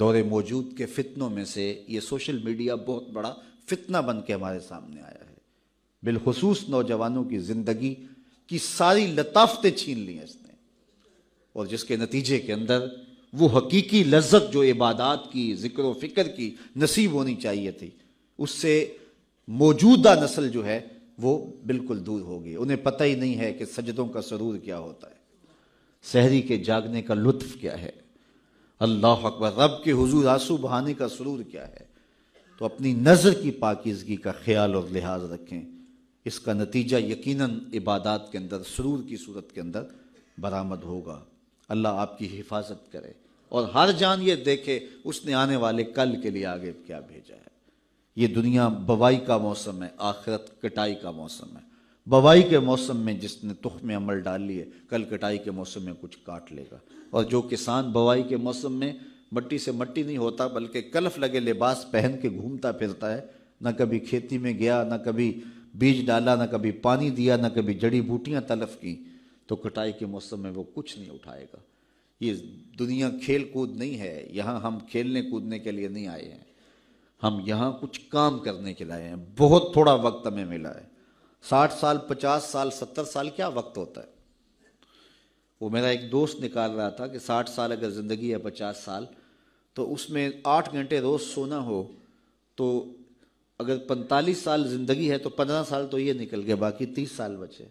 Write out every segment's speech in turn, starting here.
دور موجود کے فتنوں میں سے یہ سوشل میڈیا بہت بڑا فتنہ بن کے ہمارے سامنے آیا ہے بالخصوص نوجوانوں کی زندگی کی ساری لطافتیں چھین لی ہیں اس نے اور جس کے نتیجے کے اندر وہ حقیقی لذت جو عبادات کی ذکر و فکر کی نصیب ہونی چاہیے تھی اس سے موجودہ نسل جو ہے وہ بالکل دور ہو گئی انہیں پتہ ہی نہیں ہے کہ سجدوں کا سرور کیا ہوتا ہے سحری کے جاگنے کا لطف کیا ہے اللہ اکبر رب کے حضور آسو بہانے کا سرور کیا ہے تو اپنی نظر کی پاکیزگی کا خیال اور لحاظ رکھیں اس کا نتیجہ یقیناً عبادات کے اندر سرور کی صورت کے اندر برآمد ہوگا اللہ آپ کی حفاظت کرے اور ہر جان یہ دیکھے اس نے آنے والے کل کے لیے آگے کیا بھیجا ہے یہ دنیا بوائی کا موسم ہے آخرت کٹائی کا موسم ہے بوائی کے موسم میں جس نے تخ میں عمل ڈال لی ہے کل کٹائی کے موسم میں کچھ کاٹ لے گا اور جو کسان بوائی کے موسم میں مٹی سے مٹی نہیں ہوتا بلکہ کلف لگے لباس پہن کے گھومتا پھرتا ہے نہ کبھی کھیتی میں گیا نہ کبھی بیج ڈالا نہ کبھی پانی دیا نہ کبھی جڑی بوٹیاں تلف کی تو کٹائی کے موسم میں وہ کچھ نہیں اٹھائے گا یہ دنیا کھیل کود نہیں ہے یہاں ہم کھیلنے کودنے کے لیے نہیں آئے ہیں ہم یہاں کچھ کام کرنے کے لائے ہیں بہت تھوڑا وقت ہمیں ملا ہے ساٹھ سال پچاس سال ستر سال کیا وقت ہوتا ہے وہ میرا ایک دوست نکال رہا تھا کہ ساٹھ سال اگر زندگی ہے پچاس سال تو اس میں آٹھ گھنٹے روز سونا ہو تو اگر پنتالیس سال زندگی ہے تو پندرہ سال تو یہ نکل گئے باقی تیس سال بچے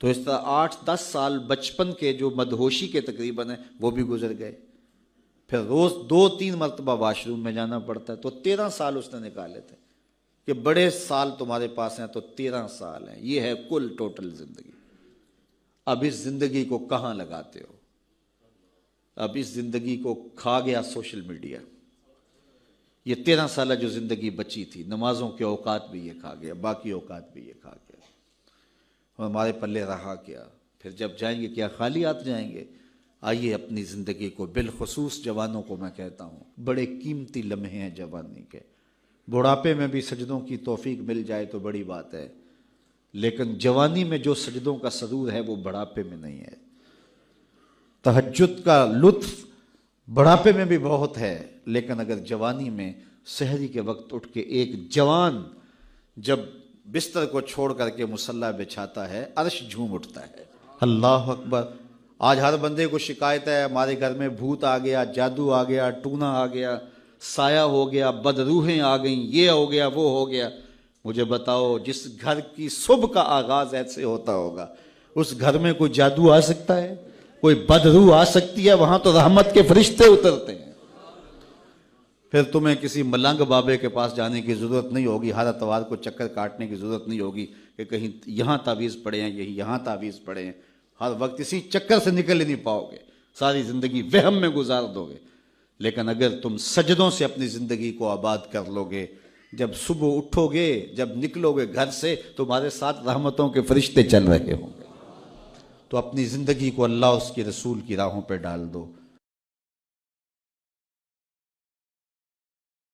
تو اس طرح آٹھ دس سال بچپن کے جو مدہوشی کے تقریباً ہیں وہ بھی گزر گئے پھر روز دو تین مرتبہ واش روم میں جانا پڑتا ہے تو تیرہ سال اس نے نکالے تھے کہ بڑے سال تمہارے پاس ہیں تو تیرہ سال ہیں یہ ہے کل ٹوٹل زندگی اب اس زندگی کو کہاں لگاتے ہو اب اس زندگی کو کھا گیا سوشل میڈیا یہ تیرہ سالہ جو زندگی بچی تھی نمازوں کے اوقات بھی یہ کھا گیا باقی اوقات بھی یہ کھا گیا ہمارے پلے رہا کیا پھر جب جائیں گے کیا خالی آت جائیں گے آئیے اپنی زندگی کو بالخصوص جوانوں کو میں کہتا ہوں بڑے قیمتی لمحے ہیں جوانی کے بڑھاپے میں بھی سجدوں کی توفیق مل جائے تو بڑی بات ہے لیکن جوانی میں جو سجدوں کا سدور ہے وہ بڑھاپے میں نہیں ہے تہجد کا لطف بڑھاپے میں بھی بہت ہے لیکن اگر جوانی میں شہری کے وقت اٹھ کے ایک جوان جب بستر کو چھوڑ کر کے مسلح بچھاتا ہے عرش جھوم اٹھتا ہے اللہ اکبر آج ہر بندے کو شکایت ہے ہمارے گھر میں بھوت آ گیا جادو آ گیا ٹونا آ گیا سایہ ہو گیا بدروہیں آ گئیں یہ ہو گیا وہ ہو گیا مجھے بتاؤ جس گھر کی صبح کا آغاز ایسے ہوتا ہوگا اس گھر میں کوئی جادو آ سکتا ہے کوئی بدرو آ سکتی ہے وہاں تو رحمت کے فرشتے اترتے ہیں پھر تمہیں کسی ملنگ بابے کے پاس جانے کی ضرورت نہیں ہوگی ہر اتوار کو چکر کاٹنے کی ضرورت نہیں ہوگی کہ کہیں یہاں تعویذ پڑے ہیں یہی یہاں تعویذ پڑے ہیں ہر وقت اسی چکر سے نکل ہی نہیں پاؤ گے ساری زندگی وہم میں گزار دو گے لیکن اگر تم سجدوں سے اپنی زندگی کو آباد کر لو گے جب صبح اٹھو گے جب نکلو گے گھر سے تمہارے ساتھ رحمتوں کے فرشتے چل رہے ہوں گے تو اپنی زندگی کو اللہ اس کی رسول کی راہوں پہ ڈال دو